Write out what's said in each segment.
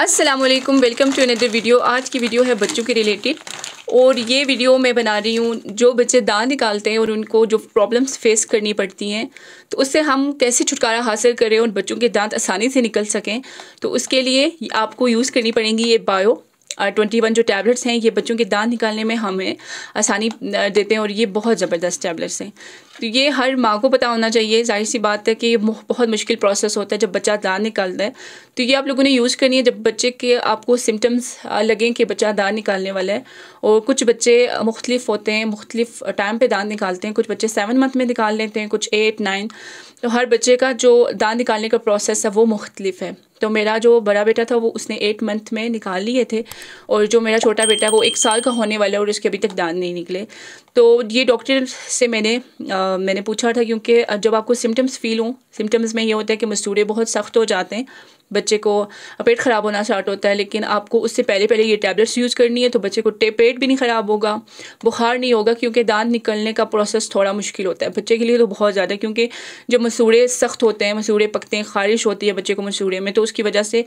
अस्सलाम वालेकुम welcome to another video आज की वीडियो है बच्चों के रिलेटेड और ये वीडियो मैं बना रही हूँ जो बच्चे दांत निकालते हैं और उनको जो प्रॉब्लम्स फेस करनी पड़ती हैं तो उससे हम कैसे छुटकारा हासिल करें और बच्चों के दांत आसानी से निकल सकें तो उसके लिए आपको यूज़ करनी पड़ेंगी ये बायो ट्वेंटी वन जो टैबलेट्स हैं ये बच्चों के दांत निकालने में हमें आसानी देते हैं और ये बहुत ज़बरदस्त टैबलेट्स हैं तो ये हर माँ को पता होना चाहिए जाहिर सी बात है कि ये बहुत मुश्किल प्रोसेस होता है जब बच्चा दान निकालता है तो ये आप लोगों ने यूज़ करनी है जब बच्चे के आपको सिम्टम्स लगें कि बच्चा दान निकालने वाला है और कुछ बच्चे मुख्तलिफ होते हैं मुख्तलिफ टाइम पर दान निकालते हैं कुछ बच्चे सेवन मंथ में निकाल लेते हैं कुछ एट नाइन तो हर बच्चे का जो दान निकालने का प्रोसेस है वो मुख्तलिफ है तो मेरा जो बड़ा बेटा था वो उसने एट मंथ में निकाल लिए थे और जो मेरा छोटा बेटा है वो एक साल का होने वाला है और उसके अभी तक दान नहीं निकले तो ये डॉक्टर से मैंने आ, मैंने पूछा था क्योंकि जब आपको सिम्टम्स फील हों सिम्टम्स में ये होता है कि मसूड़े बहुत सख्त हो जाते हैं बच्चे को पेट ख़राब होना स्टार्ट होता है लेकिन आपको उससे पहले पहले ये टैबलेट्स यूज़ करनी है तो बच्चे को पेट भी नहीं ख़राब होगा बुखार नहीं होगा क्योंकि दांत निकलने का प्रोसेस थोड़ा मुश्किल होता है बच्चे के लिए तो बहुत ज़्यादा क्योंकि जब मसूड़े सख्त होते हैं मसूड़े पकते हैं खारिश होती है बच्चे को मसूड़े में तो उसकी वजह से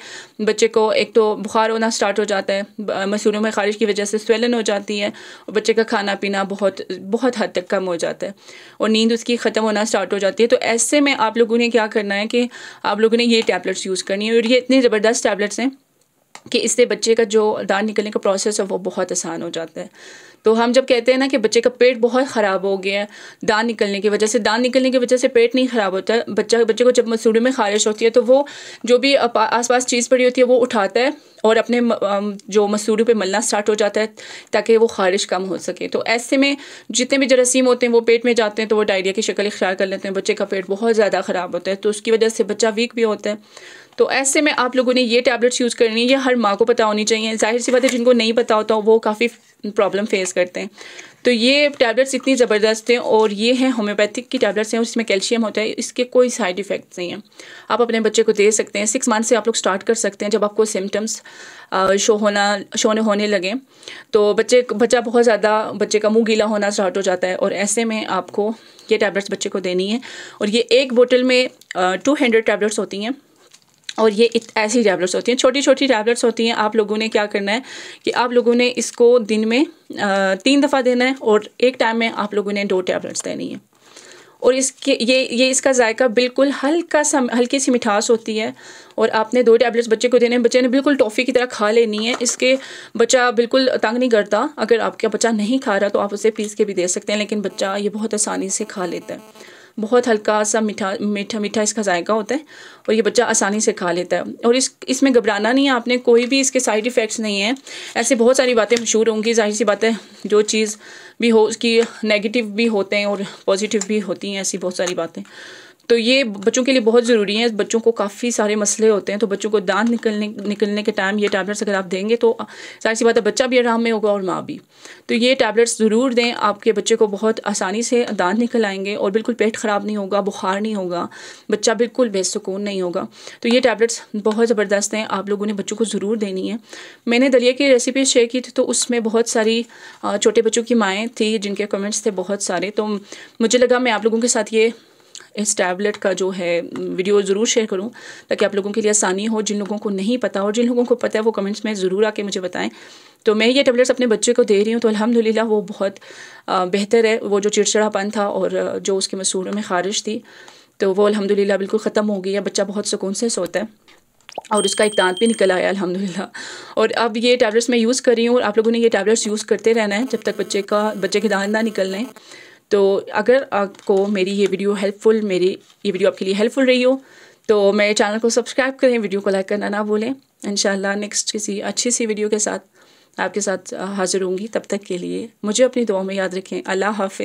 बच्चे को एक तो बुखार होना स्टार्ट हो जाता है मसूड़ों में खारिश की वजह से स्वेलन हो जाती है और बच्चे का खाना पीना बहुत बहुत हद तक कम हो जाता है और नींद उसकी ख़त्म होना स्टार्ट हो जाती है तो ऐसे में आप लोगों ने क्या करना है कि आप लोगों ने ये टैबलेट्स यूज़ करनी है और ये इतने ज़बरदस्त टैबलेट्स हैं कि इससे बच्चे का जो दान निकलने का प्रोसेस है वो बहुत आसान हो जाता है तो हम जब कहते हैं ना कि बच्चे का पेट बहुत ख़राब हो गया है दान निकलने की वजह से दान निकलने की वजह से पेट नहीं ख़राब होता बच्चा बच्चे को जब मसूड़े में खारिश होती है तो वो जो भी आसपास चीज़ पड़ी होती है वो उठाता है और अपने जो मसूरी पे मलना स्टार्ट हो जाता है ताकि वो खारिश कम हो सके तो ऐसे में जितने भी जरासीम होते हैं वो पेट में जाते हैं तो वो डायरिया की शक्ल इख्तियार कर लेते हैं बच्चे का पेट बहुत ज़्यादा ख़राब होता है तो उसकी वजह से बच्चा वीक भी होता है तो ऐसे में आप लोगों ने ये टैबलेट्स यूज़ करनी है ये हर माँ को पता होनी चाहिए जाहिर सी बात है जिनको नहीं पता होता वो काफ़ी प्रॉब्लम फेस यूटिलाइज़ करते हैं तो ये टैबलेट्स इतनी ज़बरदस्त हैं और ये हैं होम्योपैथिक की टैबलेट्स हैं उसमें कैल्शियम होता है इसके कोई साइड इफ़ेक्ट्स नहीं हैं आप अपने बच्चे को दे सकते हैं सिक्स मंथ से आप लोग स्टार्ट कर सकते हैं जब आपको सिम्टम्स शो होना शो होने लगे तो बच्चे बच्चा बहुत ज़्यादा बच्चे का मुँह गीला होना स्टार्ट हो जाता है और ऐसे में आपको ये टैबलेट्स बच्चे को देनी है और ये एक बोटल में टू हंड्रेड टैबलेट्स होती हैं और ये ऐसी टैबलेट्स होती हैं छोटी छोटी टैबलेट्स होती हैं आप लोगों ने क्या करना है कि आप लोगों ने इसको दिन में तीन दफ़ा देना है और एक टाइम में आप लोगों ने दो टैबलेट्स देनी है और इसके ये ये इसका जायका बिल्कुल हल्का सा हल्की सी मिठास होती है और आपने दो टैबलेट्स बच्चे को देने बच्चे ने बिल्कुल टॉफ़ी की तरह खा लेनी है इसके बच्चा बिल्कुल तंग नहीं करता अगर आपका बच्चा नहीं खा रहा तो आप उसे पीस के भी दे सकते हैं लेकिन बच्चा ये बहुत आसानी से खा लेता है बहुत हल्का सा मीठा मीठा मीठा इसका जायका होता है और ये बच्चा आसानी से खा लेता है और इस इसमें घबराना नहीं है आपने कोई भी इसके साइड इफ़ेक्ट्स नहीं है ऐसे बहुत सारी बातें मशहूर होंगी जाहिर सी बातें जो चीज़ भी हो उसकी नेगेटिव भी होते हैं और पॉजिटिव भी होती हैं ऐसी बहुत सारी बातें तो ये बच्चों के लिए बहुत ज़रूरी है बच्चों को काफ़ी सारे मसले होते हैं तो बच्चों को दांत निकलने निकलने के टाइम ये टैबलेट्स अगर आप देंगे तो जाहिर सी बात है बच्चा भी आराम में होगा और माँ भी तो ये टैबलेट्स ज़रूर दें आपके बच्चे को बहुत आसानी से दांत निकल आएंगे और बिल्कुल पेट ख़राब नहीं होगा बुखार नहीं होगा बच्चा बिल्कुल बेसकून नहीं होगा तो ये टैबलेट्स बहुत ज़बरदस्त हैं आप लोगों ने बच्चों को ज़रूर देनी है मैंने दलिया की रेसिपी शेयर की थी तो उसमें बहुत सारी छोटे बच्चों की माएँ थी जिनके कमेंट्स थे बहुत सारे तो मुझे लगा मैं आप लोगों के साथ ये इस टैबलेट का जो है वीडियो ज़रूर शेयर करूँ ताकि आप लोगों के लिए आसानी हो जिन लोगों को नहीं पता और जिन लोगों को पता है वो कमेंट्स में ज़रूर आके मुझे बताएं तो मैं ये टैबलेट्स अपने बच्चे को दे रही हूँ तो अलहमदिल्ला वो बहुत बेहतर है वो जो चिड़चिड़ापन था और जो उसके मसूरों में खारिश थी तो वो अलहमदिल्ला बिल्कुल ख़त्म हो गई है बच्चा बहुत सुकून से सोता है और उसका एक दांत भी निकल आया अलहमदिल्ला और अब ये टैबलेट्स मैं यूज़ कर रही हूँ और आप लोगों ने ये टैबलेट्स यूज़ करते रहना है जब तक बच्चे का बच्चे के दांत ना निकल लें तो अगर आपको मेरी ये वीडियो हेल्पफुल मेरी ये वीडियो आपके लिए हेल्पफुल रही हो तो मेरे चैनल को सब्सक्राइब करें वीडियो को लाइक करना ना भूलें इन नेक्स्ट किसी अच्छी सी वीडियो के साथ आपके साथ हाजिर होंगी तब तक के लिए मुझे अपनी दुआ में याद रखें अल्लाह हाफि